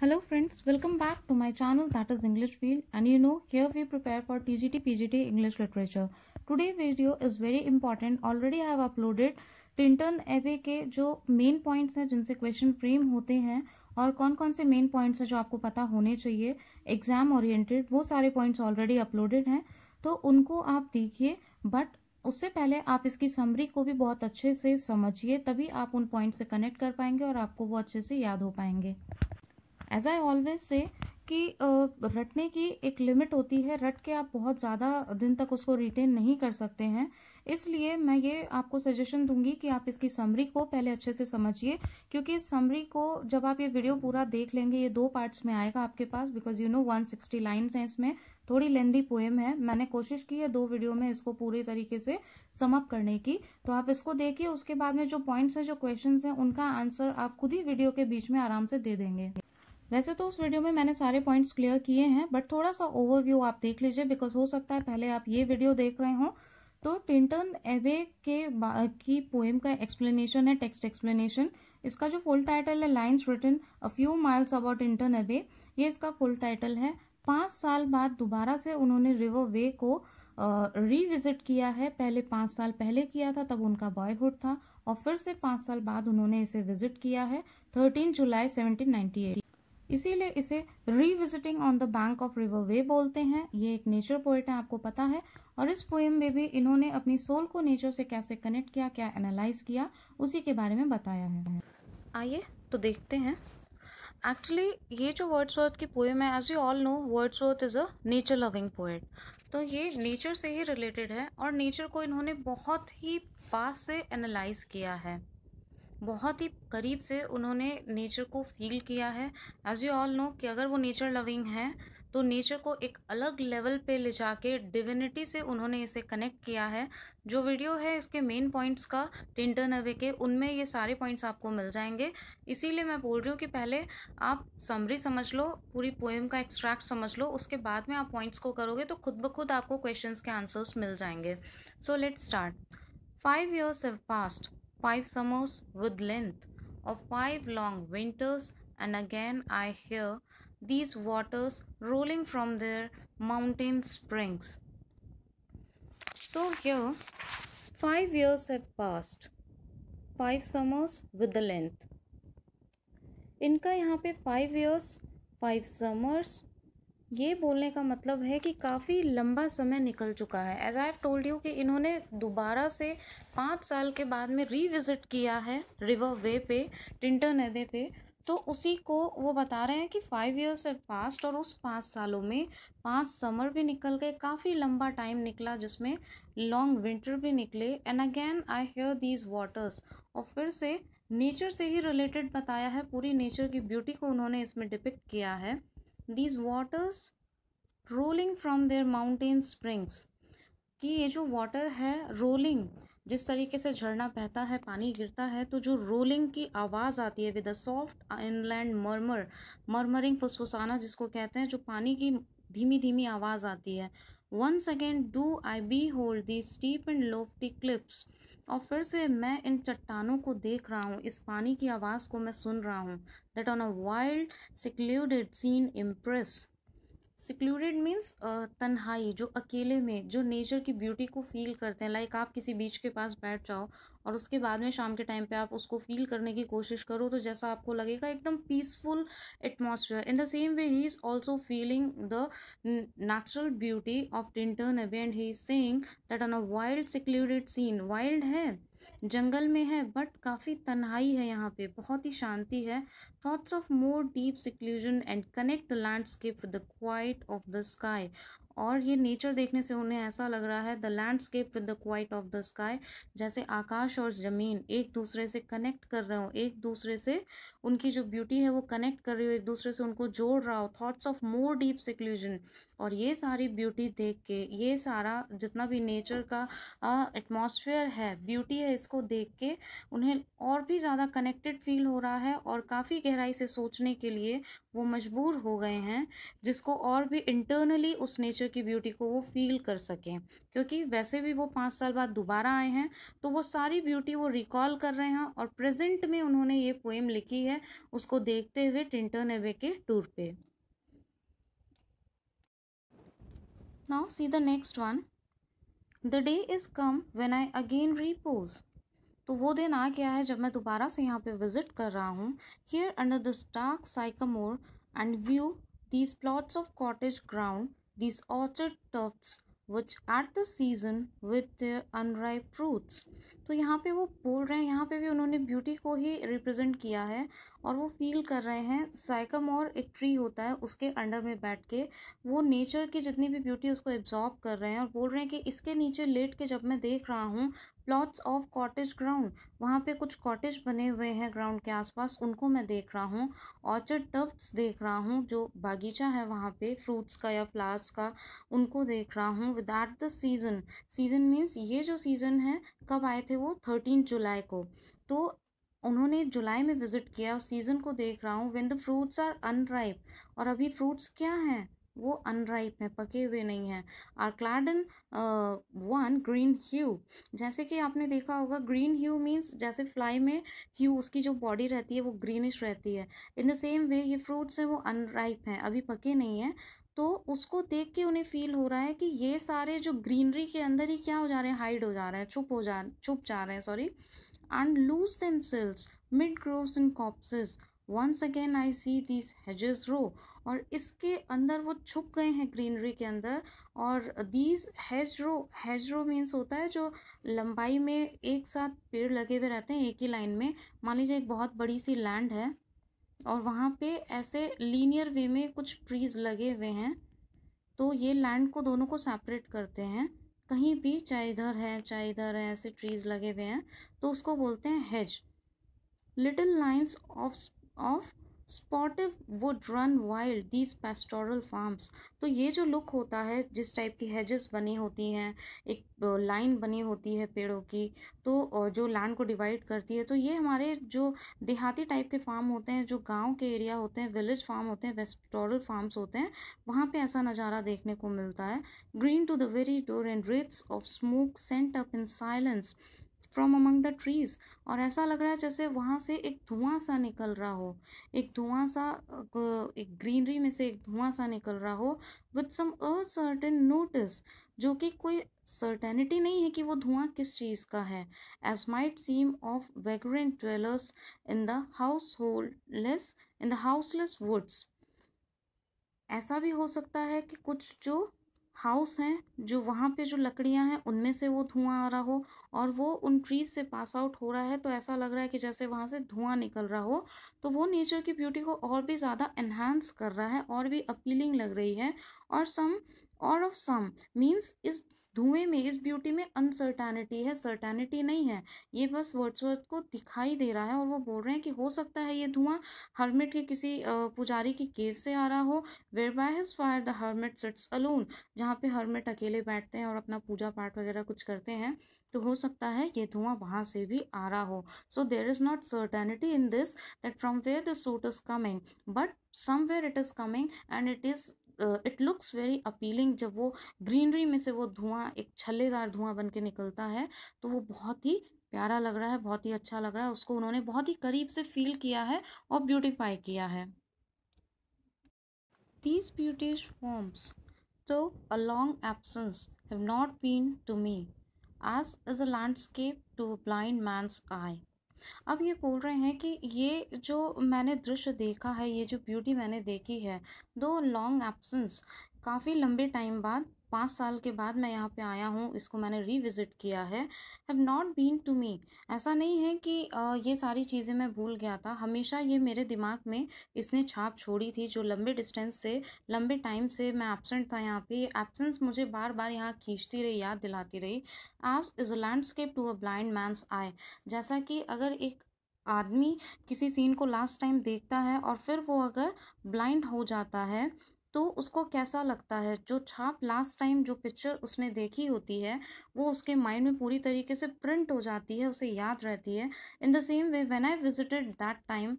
Hello friends, welcome back to my channel that is English Field and you know here we prepare for TGT PGT English Literature. Today video is very important. Already I have uploaded Tintern Abbey के जो main points हैं जिनसे question frame होते हैं और कौन कौन से मेन पॉइंट्स हैं जो आपको पता होने चाहिए एग्जाम ओरिएंटेड वो सारे पॉइंट्स ऑलरेडी अपलोडेड हैं तो उनको आप देखिए बट उससे पहले आप इसकी समरी को भी बहुत अच्छे से समझिए तभी आप उन पॉइंट से कनेक्ट कर पाएंगे और आपको वो अच्छे से याद हो पाएंगे एज आई ऑलवेज से कि रटने की एक लिमिट होती है रट के आप बहुत ज़्यादा दिन तक उसको रिटेन नहीं कर सकते हैं इसलिए मैं ये आपको सजेशन दूंगी कि आप इसकी समरी को पहले अच्छे से समझिए क्योंकि इस समरी को जब आप ये वीडियो पूरा देख लेंगे ये दो पार्ट्स में आएगा आपके पास बिकॉज यू नो 160 लाइन्स हैं इसमें थोड़ी लेंदी पोएम है मैंने कोशिश की है दो वीडियो में इसको पूरी तरीके से समअप करने की तो आप इसको देखिए उसके बाद में जो पॉइंट्स हैं जो क्वेश्चन हैं उनका आंसर आप खुद ही वीडियो के बीच में आराम से दे देंगे वैसे तो उस वीडियो में मैंने सारे पॉइंट्स क्लियर किए हैं बट थोड़ा सा ओवरव्यू आप देख लीजिए बिकॉज हो सकता है पहले आप ये वीडियो देख रहे हो तो टिंटन एवे के की पोएम का एक्सप्लेनेशन है टेक्स्ट एक्सप्लेनेशन इसका जो फुल टाइटल है lines written a few miles about Tintern Abbey ये इसका फुल टाइटल है पाँच साल बाद दोबारा से उन्होंने रिवर वे को uh, किया है पहले पाँच साल पहले किया था तब उनका बॉयहुड था और फिर से पाँच साल बाद उन्होंने इसे विजिट किया है थर्टीन जुलाई सेवनटीन एट इसीलिए इसे revisiting on the bank of river Wye बोलते हैं ये एक नेचर पोइट है आपको पता है और इस पोएम में भी इन्होंने अपनी सोल को नेचर से कैसे कनेक्ट किया क्या एनालाइज किया उसी के बारे में बताया है आइए तो देखते हैं एक्चुअली ये जो वर्ड्सवर्थ की पोएम है as you all know Wordsworth is a nature loving poet तो ये नेचर से ही रिलेटेड है और नेचर को इन्होंने बहुत ही पास से एनालाइज किया है बहुत ही करीब से उन्होंने नेचर को फील किया है एज यू ऑल नो कि अगर वो नेचर लविंग हैं तो नेचर को एक अलग लेवल पे ले जाके डिविनिटी से उन्होंने इसे कनेक्ट किया है जो वीडियो है इसके मेन पॉइंट्स का टिंटर नवे के उनमें ये सारे पॉइंट्स आपको मिल जाएंगे इसीलिए मैं बोल रही हूँ कि पहले आप समरी समझ लो पूरी पोएम का एक्सट्रैक्ट समझ लो उसके बाद में आप पॉइंट्स को करोगे तो खुद ब खुद आपको क्वेश्चन के आंसर्स मिल जाएंगे so let start five years have past five summers with length of five long winters and again I hear these waters rolling from their mountain springs. So here, five years have passed. Five summers with the length. इनका यहाँ पे five years five summers ये बोलने का मतलब है कि काफ़ी लंबा समय निकल चुका है एज आई टोल्ड यू कि इन्होंने दोबारा से पाँच साल के बाद में रीविज़िट किया है रिवर वे पे टिंटन एवे पे तो उसी को वो बता रहे हैं कि फाइव ईयर्स है पास्ट और उस पाँच सालों में पाँच समर भी निकल गए काफ़ी लंबा टाइम निकला जिसमें लॉन्ग विंटर भी निकले and again I hear these waters और फिर से नेचर से ही रिलेटेड बताया है पूरी नेचर की ब्यूटी को उन्होंने इसमें डिपिक्ट किया है these waters rolling from their mountain springs कि ये जो वाटर है रोलिंग जिस तरीके से झरना बहता है पानी गिरता है तो जो रोलिंग की आवाज़ आती है with a soft inland murmur murmuring फुसफुसाना जिसको कहते हैं जो पानी की धीमी धीमी आवाज़ आती है one second do I behold the steep and lofty cliffs और फिर से मैं इन चट्टानों को देख रहा हूँ इस पानी की आवाज़ को मैं सुन रहा हूँ that on a wild secluded scene impress secluded means तन्हाई जो अकेले में जो नेचर की ब्यूटी को फील करते हैं लाइक आप किसी बीच के पास बैठ जाओ और उसके बाद में शाम के टाइम पे आप उसको फील करने की कोशिश करो तो जैसा आपको लगेगा एकदम peaceful atmosphere in the same way he is also feeling the natural beauty of Tintern Abbey and he is saying that on a wild secluded scene wild है जंगल में है बट काफ़ी तन्हाई है यहाँ पे बहुत ही शांति है thoughts of more deep seclusion and connect the landscape with the quiet of the sky और ये नेचर देखने से उन्हें ऐसा लग रहा है the landscape with the quiet of the sky जैसे आकाश और ज़मीन एक दूसरे से कनेक्ट कर रहे हो एक दूसरे से उनकी जो ब्यूटी है वो कनेक्ट कर रही हो एक दूसरे से उनको जोड़ रहा हो thoughts of more deep seclusion और ये सारी ब्यूटी देख के ये सारा जितना भी नेचर का एटमोसफियर है ब्यूटी है इसको देख के उन्हें और भी ज़्यादा कनेक्टेड फील हो रहा है और काफ़ी गहराई से सोचने के लिए वो मजबूर हो गए हैं जिसको और भी इंटरनली उस नेचर की ब्यूटी को वो फील कर सकें क्योंकि वैसे भी वो पाँच साल बाद दोबारा आए हैं तो वो सारी ब्यूटी वो रिकॉल कर रहे हैं और प्रेजेंट में उन्होंने ये पोएम लिखी है उसको देखते हुए टिंटन एवे के टूर पे now see the next one the day is come when I again repose तो वो दिन आ गया है जब मैं दोबारा से यहाँ पे विजिट कर रहा हूँ here under this dark sycamore and view these plots of cottage ground these orchard tufts which at the season with their unripe fruits तो यहाँ पे वो बोल रहे हैं यहाँ पे भी उन्होंने ब्यूटी को ही रिप्रेजेंट किया है और वो फील कर रहे हैं साइकम और एक ट्री होता है उसके अंडर में बैठ के वो नेचर की जितनी भी ब्यूटी उसको एब्जॉर्ब कर रहे हैं और बोल रहे हैं कि इसके नीचे लेट के जब मैं देख रहा हूँ प्लॉट्स ऑफ कॉटेज ग्राउंड वहाँ पे कुछ कॉटेज बने हुए हैं ग्राउंड के आसपास उनको मैं देख रहा हूँ ऑर्चर्ड टफ्स देख रहा हूँ जो बागीचा है वहाँ पे फ्रूट्स का या फ्लावर्स का उनको देख रहा हूँ without the season season means ये जो सीज़न है कब आए थे वो थर्टीन जुलाई को तो उन्होंने जुलाई में विज़िट किया उस सीज़न को देख रहा हूँ when the fruits are unripe और अभी फ्रूट्स क्या हैं वो अनराइप है पके हुए नहीं है are clad in one green hue जैसे कि आपने देखा होगा ग्रीन ह्यू मीन्स जैसे फ्लाई में ह्यू उसकी जो बॉडी रहती है वो ग्रीनिश रहती है इन द सेम वे ये फ्रूट्स हैं वो अनराइप हैं अभी पके नहीं हैं तो उसको देख के उन्हें फील हो रहा है कि ये सारे जो ग्रीनरी के अंदर ही क्या हो जा रहे हैं हाइड हो जा रहे हैं छुप हो जा छुप जा रहे हैं sorry and lose themselves mid groves in copses once again I see this hedges row और इसके अंदर वो छुप गए हैं ग्रीनरी के अंदर और these hedge row hedge row means होता है जो लंबाई में एक साथ पेड़ लगे हुए रहते हैं एक ही लाइन में मान लीजिए एक बहुत बड़ी सी लैंड है और वहाँ पे ऐसे लीनियर वे में कुछ ट्रीज लगे हुए हैं तो ये लैंड को दोनों को सेपरेट करते हैं कहीं भी चाहे इधर है चाहे इधर है ऐसे ट्रीज लगे हुए हैं तो उसको बोलते हैं hedge little lines of of sportive wood run wild these pastoral farms तो ये जो लुक होता है जिस टाइप की हेजेस बनी होती हैं एक लाइन बनी होती है पेड़ों की तो और जो लैंड को डिवाइड करती है तो ये हमारे जो देहाती टाइप के फार्म होते हैं जो गांव के एरिया होते हैं विलेज फार्म होते हैं वेस्टोरल फार्म्स होते हैं वहाँ पर ऐसा नज़ारा देखने को मिलता है green to the very door and wreaths of smoke sent up in silence from among the trees और ऐसा लग रहा है जैसे वहाँ से एक धुआं सा निकल रहा हो एक धुआं सा एक ग्रीनरी में से एक धुआं सा निकल रहा हो विथ सम असर्टेन नोटिस जो कि कोई सर्टेनिटी नहीं है कि वो धुआं किस चीज़ का है as might seem of vagrant travellers in the house holdless in the houseless woods ऐसा भी हो सकता है कि कुछ जो हाउस हैं जो वहाँ पे जो लकड़ियाँ हैं उनमें से वो धुआं आ रहा हो और वो उन ट्रीज से पास आउट हो रहा है तो ऐसा लग रहा है कि जैसे वहाँ से धुआं निकल रहा हो तो वो नेचर की ब्यूटी को और भी ज़्यादा एनहांस कर रहा है और भी अपीलिंग लग रही है और सम और ऑफ सम मीन्स इस धुएं में इस ब्यूटी में अनसर्टेनिटी है सर्टेनिटी नहीं है ये बस वर्ड्सवर्थ को दिखाई दे रहा है और वो बोल रहे हैं कि हो सकता है ये धुआं हर्मिट के किसी पुजारी की केव से आ रहा हो where by his fire the hermit sits alone जहाँ पे हर्मिट अकेले बैठते हैं और अपना पूजा पाठ वगैरह कुछ करते हैं तो हो सकता है ये धुआं वहाँ से भी आ रहा हो so there is not certainty in this that from where the soot is coming but somewhere it is coming and it is it looks very appealing जब वो ग्रीनरी में से वो धुआं एक छल्लेदार धुआं बन के निकलता है तो वो बहुत ही प्यारा लग रहा है बहुत ही अच्छा लग रहा है उसको उन्होंने बहुत ही करीब से फील किया है और ब्यूटिफाई किया है दीज ब्यूटिश फॉर्म्स तो a long absence have not been to me as is a landscape to a blind man's eye अब ये बोल रहे हैं कि ये जो मैंने दृश्य देखा है ये जो ब्यूटी मैंने देखी है दो लॉन्ग एब्सेंस काफ़ी लंबे टाइम बाद पाँच साल के बाद मैं यहाँ पे आया हूँ इसको मैंने रीविज़िट किया है have not been to me ऐसा नहीं है कि आ, ये सारी चीज़ें मैं भूल गया था हमेशा ये मेरे दिमाग में इसने छाप छोड़ी थी जो लंबे डिस्टेंस से लंबे टाइम से मैं एबसेंट था यहाँ पे एबसेंस मुझे बार बार यहाँ खींचती रही याद दिलाती रही आज is a landscape to a blind man's eye जैसा कि अगर एक आदमी किसी सीन को लास्ट टाइम देखता है और फिर वो अगर ब्लाइंड हो जाता है तो उसको कैसा लगता है जो छाप लास्ट टाइम जो पिक्चर उसने देखी होती है वो उसके माइंड में पूरी तरीके से प्रिंट हो जाती है उसे याद रहती है in the same way when I visited that time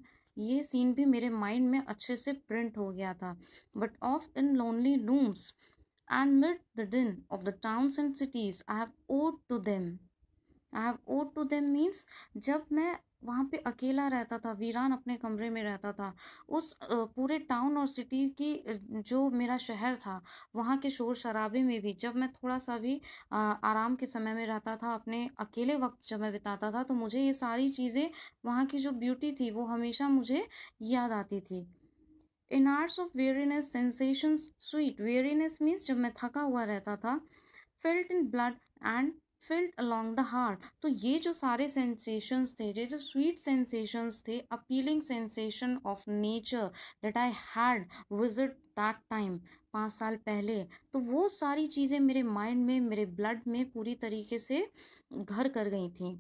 ये सीन भी मेरे माइंड में अच्छे से प्रिंट हो गया था but of in lonely rooms and mid the din of the towns and cities I have owed to them I have owed to them means जब मैं वहाँ पे अकेला रहता था वीरान अपने कमरे में रहता था उस पूरे टाउन और सिटी की जो मेरा शहर था वहाँ के शोर शराबे में भी जब मैं थोड़ा सा भी आराम के समय में रहता था अपने अकेले वक्त जब मैं बिताता था तो मुझे ये सारी चीज़ें वहाँ की जो ब्यूटी थी वो हमेशा मुझे याद आती थी in arts of weariness sensations sweet weariness means जब मैं थका हुआ रहता था felt in blood and felt along the heart तो ये जो सारे सेंसेशंस थे ये जो स्वीट सेंसेशंस थे appealing sensation of nature that I had visit that time पाँच साल पहले तो वो सारी चीज़ें मेरे माइंड में मेरे ब्लड में पूरी तरीके से घर कर गई थी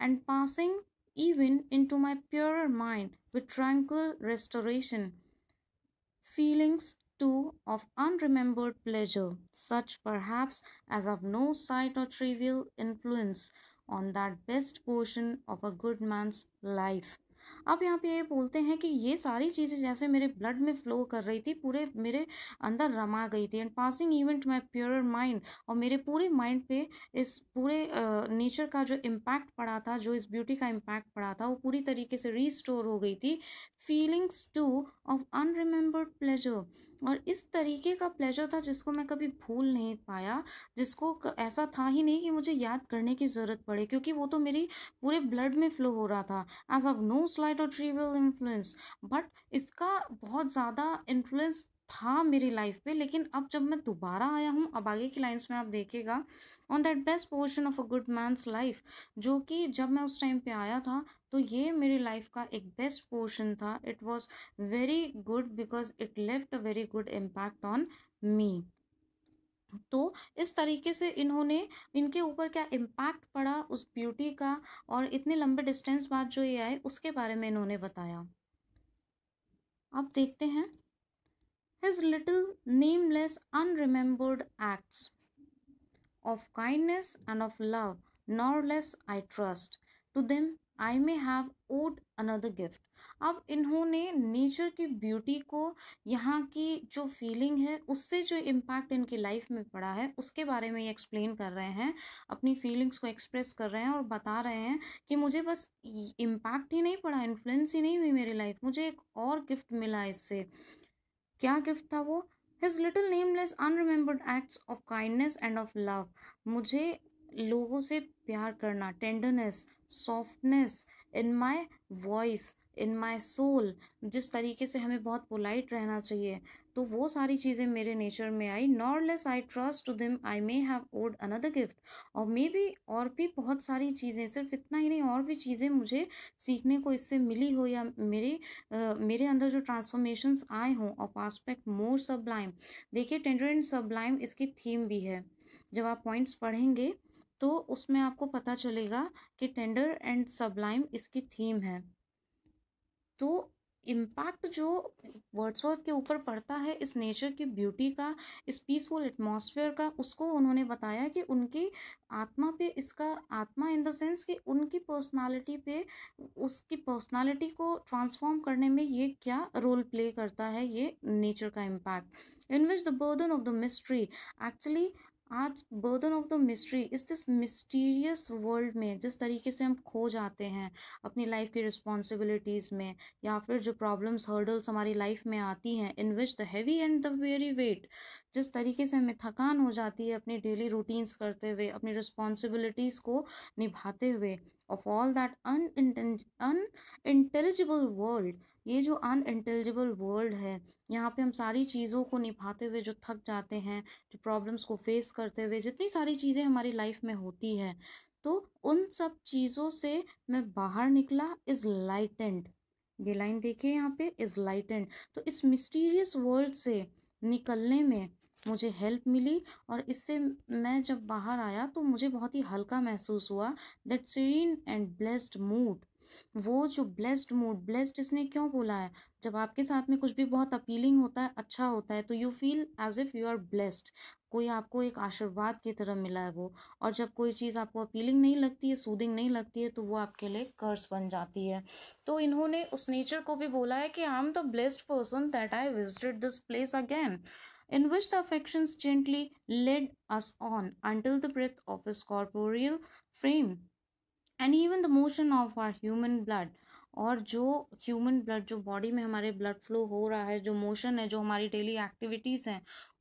and passing even into my pure mind with tranquil restoration feelings too, of unremembered pleasure, such perhaps as of no sight or trivial influence on that best portion of a good man's life. अब यहाँ पे ये बोलते हैं कि ये सारी चीज़ें जैसे मेरे ब्लड में फ्लो कर रही थी पूरे मेरे अंदर रमा गई थी and passing event my pure mind और मेरे पूरे माइंड पे इस पूरे नेचर का जो इम्पैक्ट पड़ा था जो इस ब्यूटी का इम्पैक्ट पड़ा था वो पूरी तरीके से रिस्टोर हो गई थी feelings too of unremembered pleasure और इस तरीके का प्लेजर था जिसको मैं कभी भूल नहीं पाया जिसको ऐसा था ही नहीं कि मुझे याद करने की ज़रूरत पड़े क्योंकि वो तो मेरी पूरे ब्लड में फ्लो हो रहा था एज ऑफ नो स्लाइट और ट्रीवल इन्फ्लुएंस बट इसका बहुत ज़्यादा इन्फ्लुएंस था मेरी लाइफ पे लेकिन अब जब मैं दोबारा आया हूँ अब आगे की लाइन्स में आप देखेगा on that best portion of a good man's life जो कि जब मैं उस टाइम पे आया था तो ये मेरी लाइफ का एक बेस्ट पोर्शन था it was very good because it left a very good impact on me तो इस तरीके से इन्होंने इनके ऊपर क्या इम्पैक्ट पड़ा उस ब्यूटी का और इतने लंबे डिस्टेंस बाद जो ये आए उसके बारे में इन्होंने बताया अब देखते हैं his little nameless unremembered acts of kindness and of love, nor less I trust. To them I may have owed another gift अब इन्होंने नेचर की ब्यूटी को यहाँ की जो फीलिंग है उससे जो इम्पैक्ट इनकी लाइफ में पड़ा है उसके बारे में ये एक्सप्लेन कर रहे हैं अपनी फीलिंग्स को एक्सप्रेस कर रहे हैं और बता रहे हैं कि मुझे बस इम्पैक्ट ही नहीं पड़ा इन्फ्लुएंस ही नहीं हुई मेरी लाइफ मुझे एक और गिफ्ट मिला इससे क्या गिफ्ट था वो his little nameless unremembered acts of kindness and of love मुझे लोगों से प्यार करना tenderness softness in my voice in my soul जिस तरीके से हमें बहुत पोलाइट रहना चाहिए तो वो सारी चीज़ें मेरे नेचर में I not less I trust to them I may have owed another gift और मे बी और भी बहुत सारी चीज़ें सिर्फ इतना ही नहीं और भी चीज़ें मुझे सीखने को इससे मिली हो या मेरे आ, मेरे अंदर जो ट्रांसफॉर्मेशंस आए हों और पास्पेक्ट मोर सबलाइम देखिए टेंडर एंड सबलाइम इसकी थीम भी है जब आप पॉइंट्स पढ़ेंगे तो उसमें आपको पता चलेगा कि टेंडर एंड सबलाइम इसकी थीम है तो इम्पैक्ट जो वर्ड्सवर्थ के ऊपर पड़ता है इस नेचर की ब्यूटी का इस पीसफुल एटमॉस्फेयर का उसको उन्होंने बताया कि उनकी आत्मा पे इसका आत्मा इन द सेंस कि उनकी पर्सनालिटी पे उसकी पर्सनालिटी को ट्रांसफॉर्म करने में ये क्या रोल प्ले करता है ये नेचर का impact in which the burden of the mystery actually आज बर्डन ऑफ द मिस्ट्री इस दिस मिस्टीरियस वर्ल्ड में जिस तरीके से हम खो जाते हैं अपनी लाइफ की रिस्पॉन्सिबिलिटीज़ में या फिर जो प्रॉब्लम्स हर्डल्स हमारी लाइफ में आती हैं in which the heavy and the very weight जिस तरीके से हमें थकान हो जाती है अपनी डेली रूटीन्स करते हुए अपनी रिस्पॉन्सिबिलिटीज़ को निभाते हुए of all that un unintelligible world ये जो अन इंटेलिजिबल वर्ल्ड है यहाँ पे हम सारी चीज़ों को निभाते हुए जो थक जाते हैं जो प्रॉब्लम्स को फेस करते हुए जितनी सारी चीज़ें हमारी लाइफ में होती है तो उन सब चीज़ों से मैं बाहर निकला इज़ लाइटेंट ये लाइन देखिए यहाँ पे इज़ लाइटेंट तो इस मिस्टीरियस वर्ल्ड से निकलने में मुझे हेल्प मिली और इससे मैं जब बाहर आया तो मुझे बहुत ही हल्का महसूस हुआ that scene and blessed mood वो जो ब्लेस्ड मूड ब्लेस्ड इसने क्यों बोला है जब आपके साथ में कुछ भी बहुत अपीलिंग होता है अच्छा होता है तो you feel as if you are blessed कोई आपको एक आशीर्वाद की तरह मिला है वो और जब कोई चीज़ आपको अपीलिंग नहीं लगती है सूदिंग नहीं लगती है तो वो आपके लिए कर्स बन जाती है तो इन्होंने उस नेचर को भी बोला है कि I am the blessed person that I visited this place again in which the affections gently led us on until the breath of his corporeal frame and even the motion of our human blood और जो human blood जो body में हमारे blood flow हो रहा है जो motion है जो हमारी डेली एक्टिविटीज़ हैं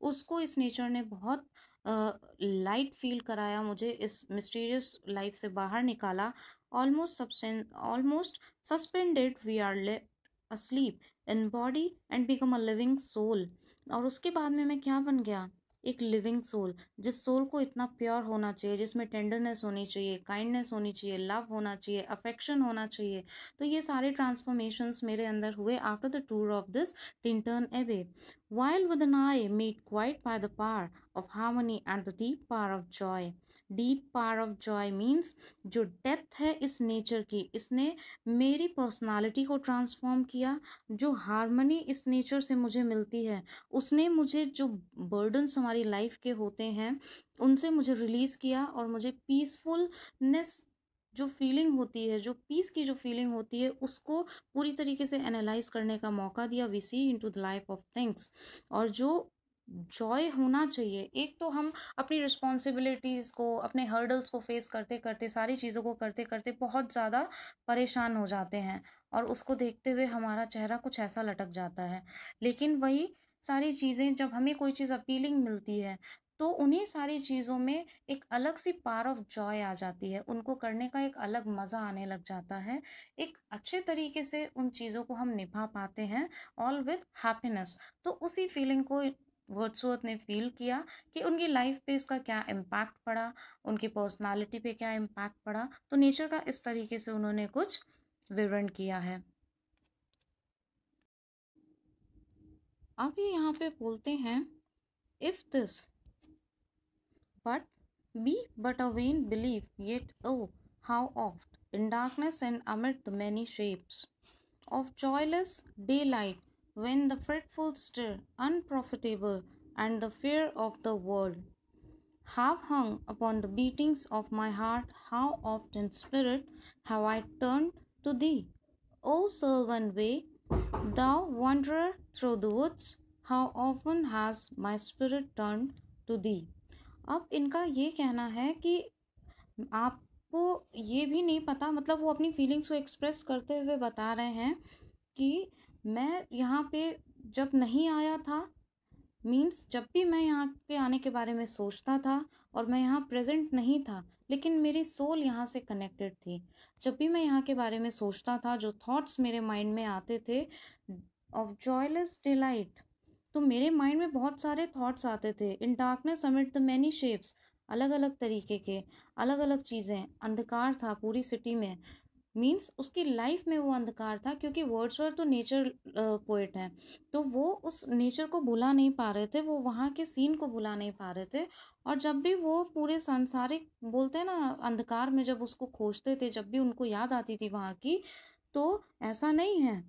उसको इस नेचर ने बहुत लाइट uh, फील कराया मुझे इस मिस्टीरियस लाइफ से बाहर निकाला ऑलमोस्ट सब्सटें almost suspended we are laid asleep in body and become a living soul और उसके बाद में मैं क्या बन गया एक लिविंग सोल जिस सोल को इतना प्योर होना चाहिए जिसमें टेंडरनेस होनी चाहिए काइंडनेस होनी चाहिए लव होना चाहिए अफेक्शन होना चाहिए तो ये सारे ट्रांसफॉर्मेशंस मेरे अंदर हुए after the tour of this Tintern Abbey wild with an eye made quiet by the power of harmony and the deep power of joy deep power of joy means जो depth है इस nature की इसने मेरी personality को transform किया जो harmony इस नेचर से मुझे मिलती है उसने मुझे जो बर्डन्स हमारी लाइफ के होते हैं उनसे मुझे रिलीज़ किया और मुझे पीसफुलनेस जो फीलिंग होती है जो पीस की जो फीलिंग होती है उसको पूरी तरीके से एनालाइज करने का मौका दिया we see into the life of things और जो जॉय होना चाहिए एक तो हम अपनी रिस्पॉन्सिबिलिटीज़ को अपने हर्डल्स को फेस करते करते सारी चीज़ों को करते करते बहुत ज़्यादा परेशान हो जाते हैं और उसको देखते हुए हमारा चेहरा कुछ ऐसा लटक जाता है लेकिन वही सारी चीज़ें जब हमें कोई चीज़ अपीलिंग मिलती है तो उन्हीं सारी चीज़ों में एक अलग सी पार ऑफ जॉय आ जाती है उनको करने का एक अलग मज़ा आने लग जाता है एक अच्छे तरीके से उन चीज़ों को हम निभा पाते हैं ऑल विथ हैप्पीनेस तो उसी फीलिंग को वर्ड्सवर्थ ने फील किया कि उनकी लाइफ पे इसका क्या इम्पैक्ट पड़ा उनकी पर्सनालिटी पे क्या इम्पैक्ट पड़ा तो नेचर का इस तरीके से उन्होंने कुछ विवरण किया है अब ये यहाँ पे बोलते हैं if this but be but a vain believe yet oh how oft in darkness and amid the many shapes of joyless daylight when the fretful stir, unprofitable, and the fear of the world. have hung upon the beatings of my heart, how often, Spirit, have I turned to thee? O sylvan way, thou wanderer through the woods, how often has my spirit turned to thee? अब इनका ये कहना है कि आपको ये भी नहीं पता मतलब वो अपनी फीलिंग्स को एक्सप्रेस करते हुए बता रहे हैं कि मैं यहाँ पे जब नहीं आया था मीन्स जब भी मैं यहाँ के आने के बारे में सोचता था और मैं यहाँ प्रेजेंट नहीं था लेकिन मेरी सोल यहाँ से कनेक्टेड थी जब भी मैं यहाँ के बारे में सोचता था जो थॉट्स मेरे माइंड में आते थे ऑफ जॉयलेस डिलाइट तो मेरे माइंड में बहुत सारे थॉट्स आते थे in darkness amid the many shapes अलग अलग तरीके के अलग अलग चीज़ें अंधकार था पूरी सिटी में मीन्स उसकी लाइफ में वो अंधकार था क्योंकि वर्ड तो नेचर पोइट हैं तो वो उस नेचर को भुला नहीं पा रहे थे वो वहाँ के सीन को भुला नहीं पा रहे थे और जब भी वो पूरे सांसारिक बोलते हैं ना अंधकार में जब उसको खोजते थे जब भी उनको याद आती थी वहाँ की तो ऐसा नहीं है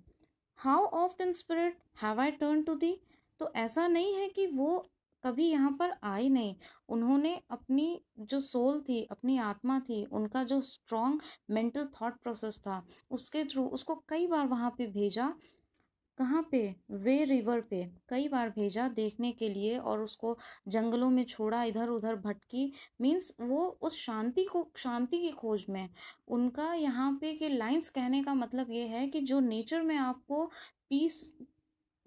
how oft in spirit have I turn to thee तो ऐसा नहीं है कि वो कभी यहाँ पर आए नहीं उन्होंने अपनी जो सोल थी अपनी आत्मा थी उनका जो स्ट्रॉन्ग मेंटल थॉट प्रोसेस था उसके थ्रू उसको कई बार वहाँ पे भेजा कहाँ पे वे रिवर पे कई बार भेजा देखने के लिए और उसको जंगलों में छोड़ा इधर उधर भटकी मीन्स वो उस शांति को शांति की खोज में उनका यहाँ पे के लाइंस कहने का मतलब ये है कि जो नेचर में आपको पीस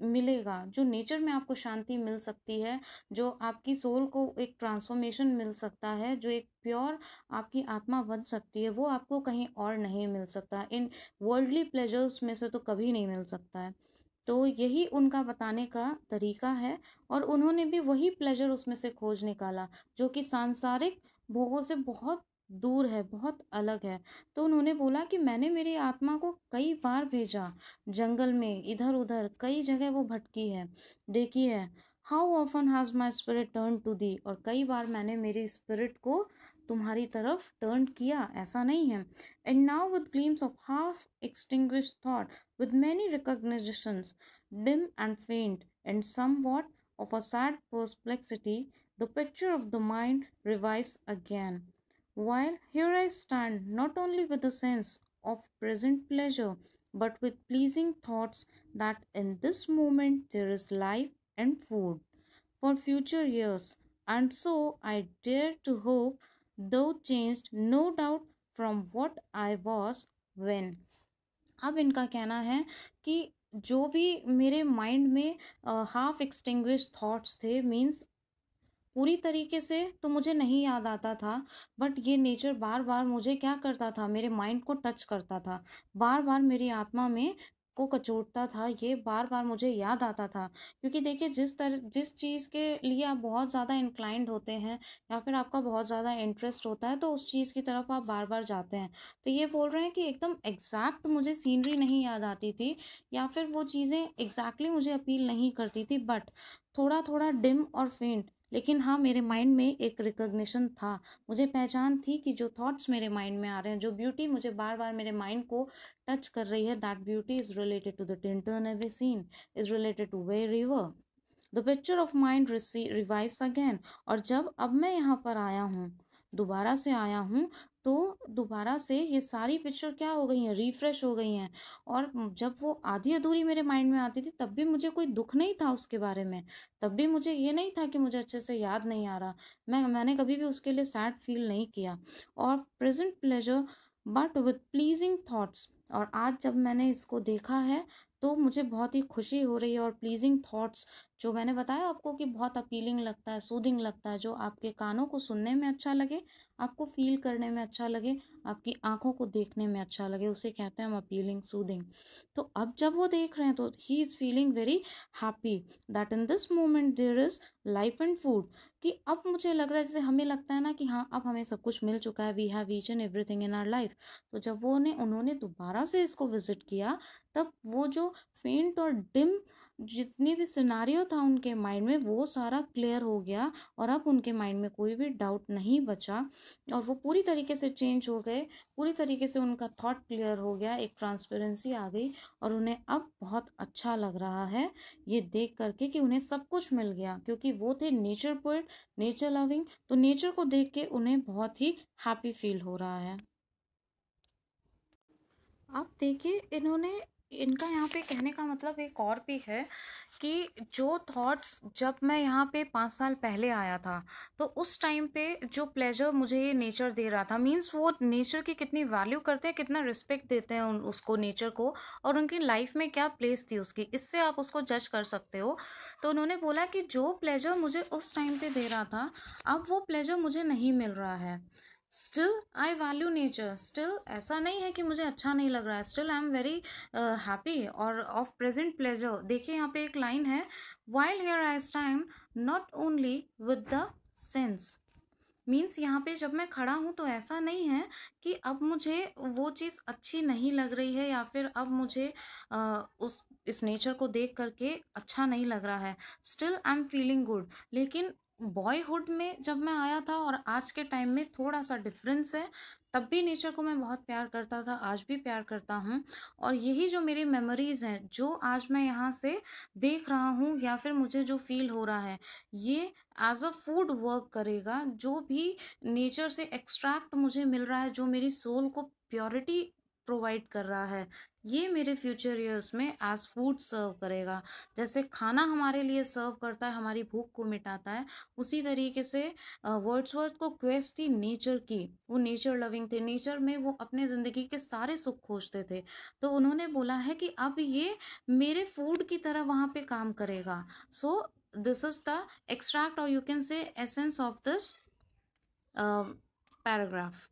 मिलेगा जो नेचर में आपको शांति मिल सकती है जो आपकी सोल को एक ट्रांसफॉर्मेशन मिल सकता है जो एक प्योर आपकी आत्मा बन सकती है वो आपको कहीं और नहीं मिल सकता इन वर्ल्डली प्लेजर्स में से तो कभी नहीं मिल सकता है तो यही उनका बताने का तरीका है और उन्होंने भी वही प्लेजर उसमें से खोज निकाला जो कि सांसारिक भोगों से बहुत दूर है बहुत अलग है तो उन्होंने बोला कि मैंने मेरी आत्मा को कई बार भेजा जंगल में इधर उधर कई जगह वो भटकी है देखी है how often has my spirit turn to thee और कई बार मैंने मेरी स्पिरिट को तुम्हारी तरफ टर्न किया ऐसा नहीं है and now with gleams of half extinguished thought with many recognition dim and faint and somewhat of a sad perplexity, the picture of the mind revise again While here I stand not only with a sense of present pleasure, but with pleasing thoughts that in this moment there is life and food for future years, and so I dare to hope, though changed no doubt from what I was when. अब इनका कहना है कि जो भी मेरे mind में half extinguish thoughts थे मींस पूरी तरीके से तो मुझे नहीं याद आता था बट ये नेचर बार बार मुझे क्या करता था मेरे माइंड को टच करता था बार बार मेरी आत्मा में को कचोटता था ये बार बार मुझे याद आता था क्योंकि देखिए जिस तरह जिस चीज़ के लिए आप बहुत ज़्यादा इंक्लाइंड होते हैं या फिर आपका बहुत ज़्यादा इंटरेस्ट होता है तो उस चीज़ की तरफ आप बार बार जाते हैं तो ये बोल रहे हैं कि एकदम एग्जैक्ट मुझे सीनरी नहीं याद आती थी या फिर वो चीज़ें एग्जैक्टली मुझे अपील नहीं करती थी बट थोड़ा थोड़ा डिम और फेंट लेकिन हाँ मेरे माइंड में एक रिकॉग्निशन था मुझे पहचान थी कि जो थॉट्स मेरे माइंड में आ रहे हैं जो ब्यूटी मुझे बार बार मेरे माइंड को टच कर रही है that beauty is related to the Tintern Abbey scene is related to Wye river the picture of mind revives again और जब अब मैं यहाँ पर आया हूँ दोबारा से आया हूँ तो दोबारा से ये सारी पिक्चर क्या हो गई हैं रिफ्रेश हो गई हैं और जब वो आधी अधूरी मेरे माइंड में आती थी तब भी मुझे कोई दुख नहीं था उसके बारे में तब भी मुझे ये नहीं था कि मुझे अच्छे से याद नहीं आ रहा मैं मैंने कभी भी उसके लिए सैड फील नहीं किया और present pleasure but with pleasing thoughts और आज जब मैंने इसको देखा है तो मुझे बहुत ही खुशी हो रही है और प्लीजिंग थाट्स जो मैंने बताया आपको कि बहुत अपीलिंग लगता है सूदिंग लगता है जो आपके कानों को सुनने में अच्छा लगे आपको फील करने में अच्छा लगे आपकी आंखों को देखने में अच्छा लगे उसे कहते हैं हम अपीलिंग सूदिंग तो अब जब वो देख रहे हैं तो he is feeling very happy that in this moment there is life and food कि अब मुझे लग रहा है जैसे हमें लगता है ना कि हाँ अब हमें सब कुछ मिल चुका है we have each and everything in our life तो जब वो ने उन्होंने दोबारा से इसको विजिट किया तब वो जो फेंट और डिम जितनी भी सिनारियो था उनके माइंड में वो सारा क्लियर हो गया और अब उनके माइंड में कोई भी डाउट नहीं बचा और वो पूरी तरीके से चेंज हो गए पूरी तरीके से उनका थॉट क्लियर हो गया एक ट्रांसपेरेंसी आ गई और उन्हें अब बहुत अच्छा लग रहा है ये देख करके कि उन्हें सब कुछ मिल गया क्योंकि वो थे नेचर पोइट नेचर लविंग तो नेचर को देख के उन्हें बहुत ही हैप्पी फील हो रहा है आप देखिए इन्होंने इनका यहाँ पे कहने का मतलब एक और भी है कि जो थॉट्स जब मैं यहाँ पे पाँच साल पहले आया था तो उस टाइम पे जो प्लेजर मुझे ये नेचर दे रहा था मींस वो नेचर की कितनी वैल्यू करते हैं कितना रिस्पेक्ट देते हैं उन उसको नेचर को और उनकी लाइफ में क्या प्लेस थी उसकी इससे आप उसको जज कर सकते हो तो उन्होंने बोला कि जो प्लेजर मुझे उस टाइम पर दे रहा था अब वो प्लेजर मुझे नहीं मिल रहा है still I value nature still ऐसा नहीं है कि मुझे अच्छा नहीं लग रहा है still I am very happy और ऑफ प्रेजेंट प्लेजर देखिए यहाँ पे एक लाइन है while here I stand not only with the sense means यहाँ पे जब मैं खड़ा हूँ तो ऐसा नहीं है कि अब मुझे वो चीज़ अच्छी नहीं लग रही है या फिर अब मुझे आ, uh, उस इस नेचर को देख करके अच्छा नहीं लग रहा है still I am feeling good लेकिन बॉयहुड में जब मैं आया था और आज के टाइम में थोड़ा सा डिफरेंस है तब भी नेचर को मैं बहुत प्यार करता था आज भी प्यार करता हूँ और यही जो मेरी मेमोरीज़ हैं जो आज मैं यहाँ से देख रहा हूँ या फिर मुझे जो फील हो रहा है ये एज अ फूड वर्क करेगा जो भी नेचर से एक्सट्रैक्ट मुझे मिल रहा है जो मेरी सोल को प्योरिटी प्रोवाइड कर रहा है ये मेरे फ्यूचर ईयर्स में एज फूड सर्व करेगा जैसे खाना हमारे लिए सर्व करता है हमारी भूख को मिटाता है उसी तरीके से वर्ड्सवर्थ को क्वेस्ट थी नेचर की वो नेचर लविंग थे नेचर में वो अपने ज़िंदगी के सारे सुख खोजते थे तो उन्होंने बोला है कि अब ये मेरे फूड की तरह वहाँ पे काम करेगा so this is the extract और you can say essence of this paragraph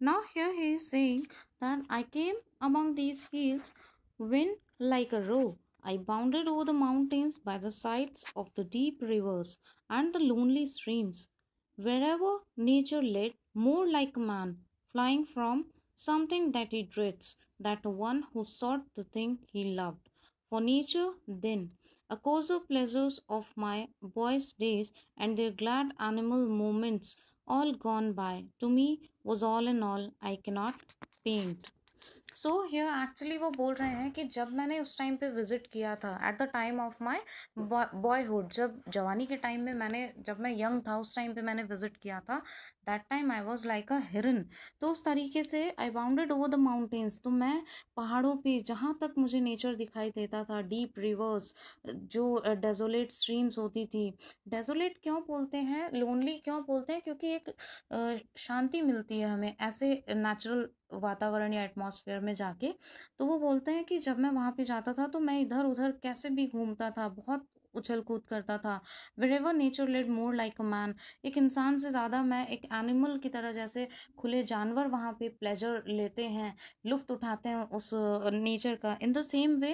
Now here he is saying that I came among these hills wind like a roe. I bounded over the mountains by the sides of the deep rivers and the lonely streams. Wherever nature led, more like a man, flying from something that he dreads, that one who sought the thing he loved. For nature, then, a cause of pleasures of my boy's days and their glad animal moments all gone by to me was all in all i cannot paint so here actually वो बोल रहे हैं कि जब मैंने उस time पे visit किया था at the time of my boyhood जब जवानी के टाइम में मैंने जब मैं यंग था उस टाइम पे मैंने विज़िट किया था that time I was like a हिरन तो उस तरीके से I bounded over the mountains तो मैं पहाड़ों पे जहाँ तक मुझे नेचर दिखाई देता था डीप रिवर्स जो डेजोलेट स्ट्रीम्स होती थी डेजोलेट क्यों बोलते हैं लोनली क्यों बोलते हैं क्योंकि एक शांति मिलती है हमें ऐसे नेचुरल वातावरण या एटमॉस्फेयर में जाके तो वो बोलते हैं कि जब मैं वहाँ पे जाता था तो मैं इधर उधर कैसे भी घूमता था बहुत उछल कूद करता था wherever nature led more like a man एक इंसान से ज़्यादा मैं एक एनिमल की तरह जैसे खुले जानवर वहाँ पे प्लेजर लेते हैं लुफ्त उठाते हैं उस नेचर का इन द सेम वे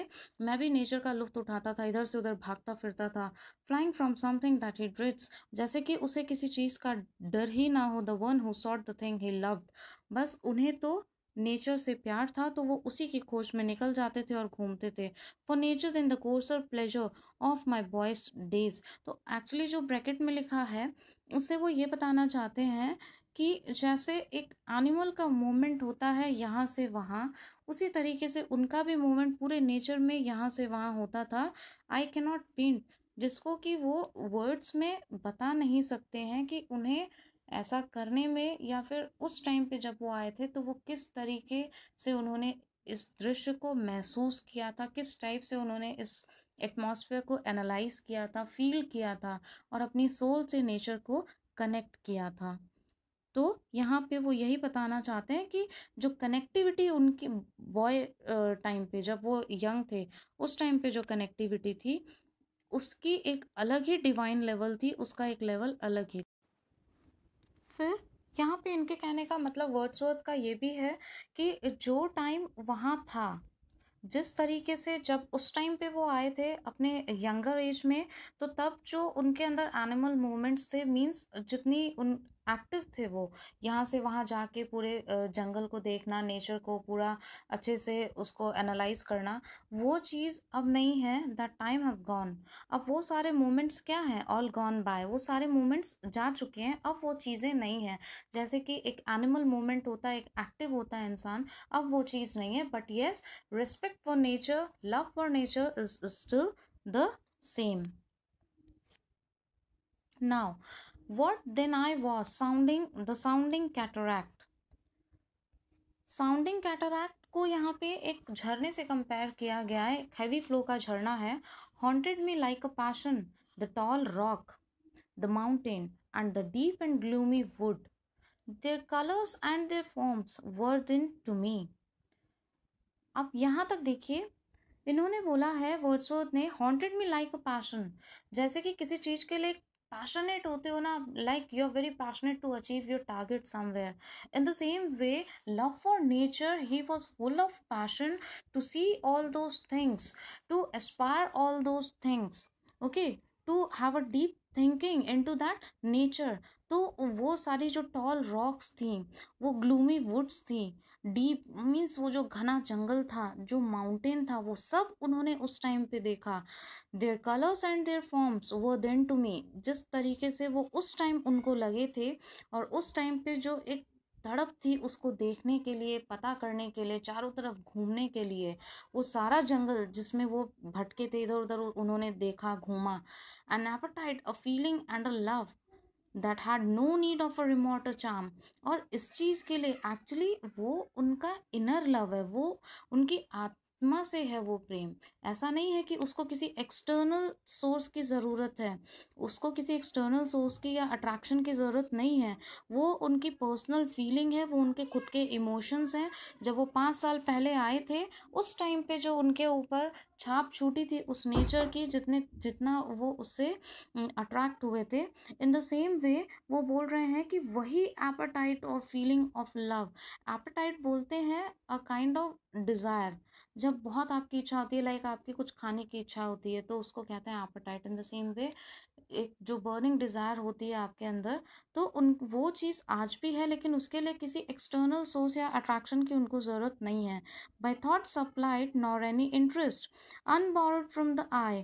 मैं भी नेचर का लुफ्त उठाता था इधर से उधर भागता फिरता था flying from something that he dreads जैसे कि उसे किसी चीज़ का डर ही ना हो the one who sought the thing he loved बस उन्हें तो नेचर से प्यार था तो वो उसी की खोज में निकल जाते थे और घूमते थे for nature in the coarser pleasure of my boys days तो एक्चुअली जो ब्रैकेट में लिखा है उससे वो ये बताना चाहते हैं कि जैसे एक एनिमल का मूवमेंट होता है यहाँ से वहाँ उसी तरीके से उनका भी मूवमेंट पूरे नेचर में यहाँ से वहाँ होता था आई कैनॉट पेंट जिसको कि वो वर्ड्स में बता नहीं सकते हैं कि उन्हें ऐसा करने में या फिर उस टाइम पे जब वो आए थे तो वो किस तरीके से उन्होंने इस दृश्य को महसूस किया था किस टाइप से उन्होंने इस एटमॉस्फेयर को एनालाइज किया था फील किया था और अपनी सोल से नेचर को कनेक्ट किया था तो यहाँ पे वो यही बताना चाहते हैं कि जो कनेक्टिविटी उनके बॉय टाइम पे जब वो यंग थे उस टाइम पे जो कनेक्टिविटी थी उसकी एक अलग ही डिवाइन लेवल थी उसका एक लेवल अलग ही फिर यहाँ पे इनके कहने का मतलब वर्ड्सवर्थ का ये भी है कि जो टाइम वहाँ था जिस तरीके से जब उस टाइम पे वो आए थे अपने यंगर एज में तो तब जो उनके अंदर एनिमल मूवमेंट्स थे मींस जितनी उन एक्टिव थे वो यहाँ से वहाँ जाके पूरे जंगल को देखना नेचर को पूरा अच्छे से उसको एनालाइज करना वो चीज़ अब नहीं है दैट टाइम हैव गॉन अब वो सारे मोमेंट्स क्या हैं ऑल गॉन बाय वो सारे मोमेंट्स जा चुके हैं अब वो चीज़ें नहीं हैं जैसे कि एक एनिमल मोमेंट होता है एक एक्टिव होता है इंसान अब वो चीज़ नहीं है but yes respect for nature love for nature is still the same now What then I was sounding the sounding cataract. Sounding cataract को यहाँ पे एक झरने से कंपेयर किया गया है एक हैवी फ्लो का झरना है haunted me like a passion the tall rock the mountain and the deep and gloomy wood their colours and their forms worth in to me अब यहाँ तक देखिए इन्होंने बोला है वर्ड्सवर्थ ने haunted me like a passion जैसे कि किसी चीज़ के लिए एक पैशनेट होते हो ना like you are very passionate to achieve your target somewhere in the same way love for nature he was full of passion to see all those things to aspire all those things okay to have a deep thinking into that nature तो वो सारी जो tall rocks थी वो gloomy woods थी deep means वो जो घना जंगल था जो माउंटेन था वो सब उन्होंने उस टाइम पे देखा their colours and their forms वो देन टू मी जिस तरीके से वो उस टाइम उनको लगे थे और उस टाइम पे जो एक तड़प थी उसको देखने के लिए पता करने के लिए चारों तरफ घूमने के लिए वो सारा जंगल जिसमें वो भटके थे इधर उधर उन्होंने देखा घूमा an appetite a feeling and a love that had no need of a remote charm और इस चीज़ के लिए एक्चुअली वो उनका इनर लव है वो उनकी आत्मा से है वो प्रेम ऐसा नहीं है कि उसको किसी एक्सटर्नल सोर्स की ज़रूरत है उसको किसी एक्सटर्नल सोर्स की या अट्रैक्शन की ज़रूरत नहीं है वो उनकी पर्सनल फीलिंग है वो उनके खुद के इमोशंस हैं जब वो पाँच साल पहले आए थे उस टाइम पे जो उनके ऊपर छाप छूटी थी उस नेचर की जितने जितना वो उससे अट्रैक्ट हुए थे इन द सेम वे वो बोल रहे हैं कि वही एपाटाइट और फीलिंग ऑफ लव एपटाइट बोलते हैं अ काइंड ऑफ डिज़ायर जब बहुत आपकी इच्छा होती है लाइक आपकी कुछ खाने की इच्छा होती है तो उसको कहते हैं एपाटाइट इन द सेम वे एक जो बर्निंग डिज़ायर होती है आपके अंदर तो उन वो चीज़ आज भी है लेकिन उसके लिए किसी एक्सटर्नल सोर्स या अट्रैक्शन की उनको ज़रूरत नहीं है by thought supplied nor any interest unborrowed from the eye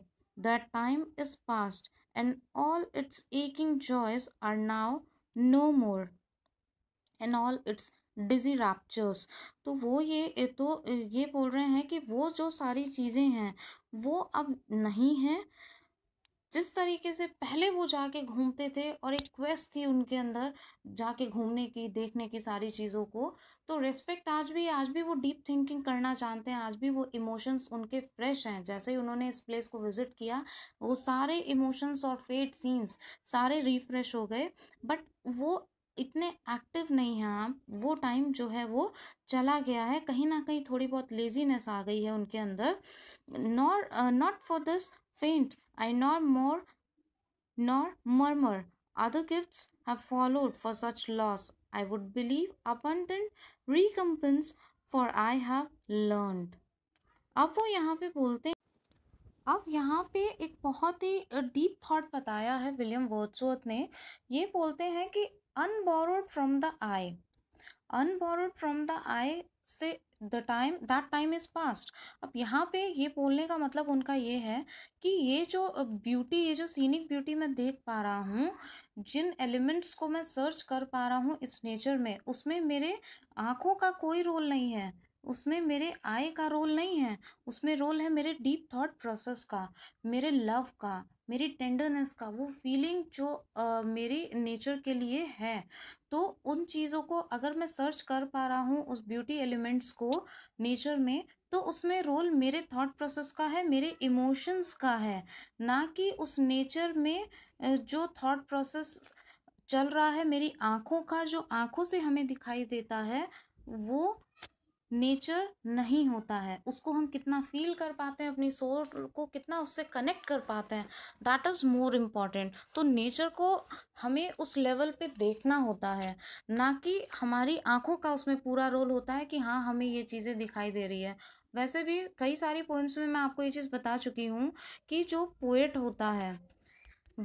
that time is past and all its aching joys are now no more and all its dizzy raptures तो वो ये तो ये बोल रहे हैं कि वो जो सारी चीज़ें हैं वो अब नहीं हैं जिस तरीके से पहले वो जाके घूमते थे और एक क्वेस्ट थी उनके अंदर जाके घूमने की देखने की सारी चीज़ों को तो रिस्पेक्ट आज भी आज भी वो डीप थिंकिंग करना जानते हैं आज भी वो इमोशंस उनके फ्रेश हैं जैसे ही उन्होंने इस प्लेस को विज़िट किया वो सारे इमोशंस और फेड सीन्स सारे रिफ्रेश हो गए बट वो इतने एक्टिव नहीं हैं आप वो टाइम जो है वो चला गया है कहीं ना कहीं थोड़ी बहुत लेजीनेस आ गई है उनके अंदर not not for this faint I nor more nor murmur. Other gifts have followed for such loss. I would believe abundant recompense for I have learned. अब वो यहाँ पे बोलते हैं अब यहाँ पे एक बहुत ही डीप थॉट बताया है विलियम वर्ड्सवर्थ ने ये बोलते हैं कि unborrowed from the eye unborrowed from the eye से the time that time is past अब यहाँ पे ये बोलने का मतलब उनका ये है कि ये जो ब्यूटी ये जो सीनिक ब्यूटी मैं देख पा रहा हूँ जिन एलिमेंट्स को मैं सर्च कर पा रहा हूँ इस नेचर में उसमें मेरे आँखों का कोई रोल नहीं है उसमें मेरे आय का रोल नहीं है उसमें रोल है मेरे डीप थॉट प्रोसेस का मेरे लव का मेरी टेंडरनेस का वो फीलिंग जो आ, मेरी नेचर के लिए है तो उन चीज़ों को अगर मैं सर्च कर पा रहा हूँ उस ब्यूटी एलिमेंट्स को नेचर में तो उसमें रोल मेरे थॉट प्रोसेस का है मेरे इमोशंस का है ना कि उस नेचर में जो थॉट प्रोसेस चल रहा है मेरी आँखों का जो आँखों से हमें दिखाई देता है वो नेचर नहीं होता है उसको हम कितना फील कर पाते हैं अपनी सोल को कितना उससे कनेक्ट कर पाते हैं दैट इज़ मोर इम्पॉर्टेंट तो नेचर को हमें उस लेवल पे देखना होता है ना कि हमारी आंखों का उसमें पूरा रोल होता है कि हाँ हमें ये चीज़ें दिखाई दे रही है वैसे भी कई सारी पोइम्स में मैं आपको ये चीज़ बता चुकी हूँ कि जो पोएट होता है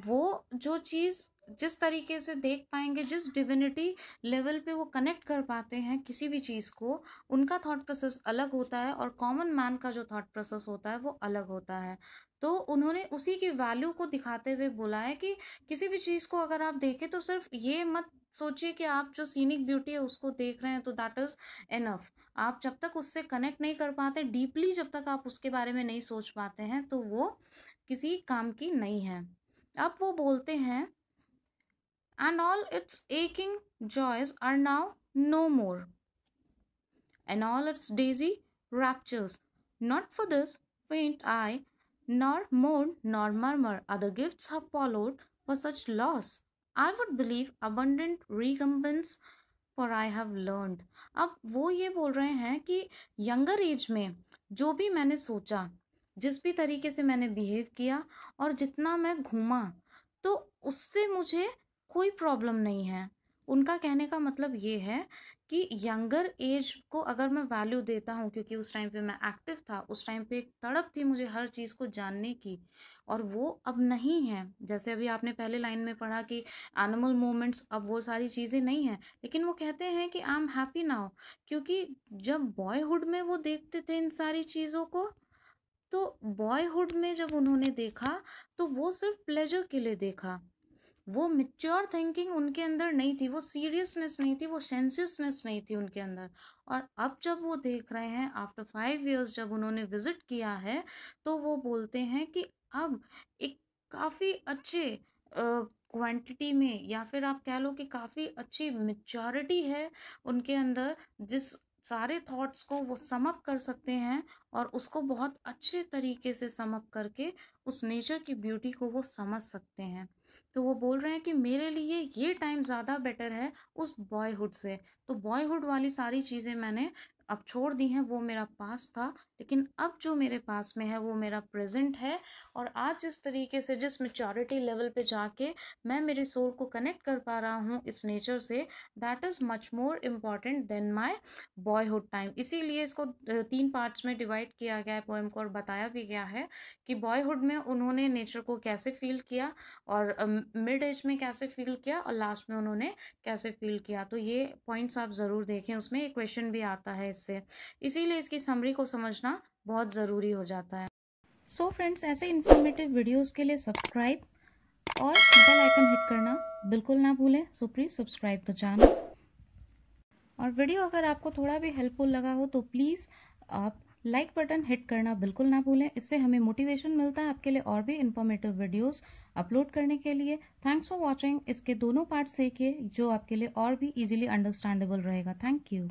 वो जो चीज़ जिस तरीके से देख पाएंगे जिस डिविनिटी लेवल पे वो कनेक्ट कर पाते हैं किसी भी चीज़ को उनका थॉट प्रोसेस अलग होता है और कॉमन मैन का जो थॉट प्रोसेस होता है वो अलग होता है तो उन्होंने उसी की वैल्यू को दिखाते हुए बोला है कि किसी भी चीज़ को अगर आप देखें तो सिर्फ ये मत सोचिए कि आप जो सीनिक ब्यूटी है उसको देख रहे हैं तो दैट इज़ एनफ आप जब तक उससे कनेक्ट नहीं कर पाते डीपली जब तक आप उसके बारे में नहीं सोच पाते हैं तो वो किसी काम की नहीं है अब वो बोलते हैं and all its aching joys are now no more. And all its daisy raptures, not for this faint i nor mourn nor murmur, other gifts have followed for such loss. I would believe abundant recompense for i have learned ab wo ye bol rahe hain ki younger age mein jo bhi maine socha jis bhi tarike se maine behave kiya aur jitna main ghuma to usse mujhe कोई problem नहीं है उनका कहने का मतलब ये है कि यंगर एज को अगर मैं वैल्यू देता हूँ क्योंकि उस टाइम पे मैं एक्टिव था उस टाइम पे एक तड़प थी मुझे हर चीज़ को जानने की और वो अब नहीं है जैसे अभी आपने पहले लाइन में पढ़ा कि एनिमल मोमेंट्स अब वो सारी चीज़ें नहीं हैं लेकिन वो कहते हैं कि आई एम हैप्पी नाउ क्योंकि जब बॉयहुड में वो देखते थे इन सारी चीज़ों को तो बॉयहुड में जब उन्होंने देखा तो वो सिर्फ प्लेजर के लिए देखा वो मिच्योर थिंकिंग उनके अंदर नहीं थी वो सीरियसनेस नहीं थी वो सेंसियसनेस नहीं थी उनके अंदर और अब जब वो देख रहे हैं आफ्टर फाइव इयर्स जब उन्होंने विज़िट किया है तो वो बोलते हैं कि अब एक काफ़ी अच्छे क्वांटिटी में या फिर आप कह लो कि काफ़ी अच्छी मिच्योरिटी है उनके अंदर जिस सारे थॉट्स को वो समअप कर सकते हैं और उसको बहुत अच्छे तरीके से समअप करके उस नेचर की ब्यूटी को वो समझ सकते हैं तो वो बोल रहे हैं कि मेरे लिए ये टाइम ज़्यादा बेटर है उस बॉयहुड से तो बॉयहुड वाली सारी चीज़ें मैंने अब छोड़ दी हैं वो मेरा पास था लेकिन अब जो मेरे पास में है वो मेरा प्रेजेंट है और आज जिस तरीके से जिस मेचोरिटी लेवल पे जाके मैं मेरे सोल को कनेक्ट कर पा रहा हूँ इस नेचर से that is much more important than my boyhood time इसीलिए इसको तीन पार्ट्स में डिवाइड किया गया है पोएम को और बताया भी गया है कि बॉयहुड में उन्होंने नेचर को कैसे फील किया और मिड एज में कैसे फील किया और लास्ट में उन्होंने कैसे फील किया तो ये पॉइंट्स आप ज़रूर देखें उसमें एक क्वेश्चन भी आता है इससे इसीलिए इसकी समरी को समझना बहुत ज़रूरी हो जाता है सो so फ्रेंड्स ऐसे इन्फॉर्मेटिव वीडियोज़ के लिए सब्सक्राइब और बेल आइकन हिट करना बिल्कुल ना भूलें so please subscribe the channel और वीडियो अगर आपको थोड़ा भी हेल्पफुल लगा हो तो प्लीज़ आप लाइक बटन हिट करना बिल्कुल ना भूलें इससे हमें मोटिवेशन मिलता है आपके लिए और भी इन्फॉर्मेटिव वीडियोस अपलोड करने के लिए थैंक्स फॉर वाचिंग इसके दोनों पार्ट्स देखिए जो आपके लिए और भी इजीली अंडरस्टैंडेबल रहेगा थैंक यू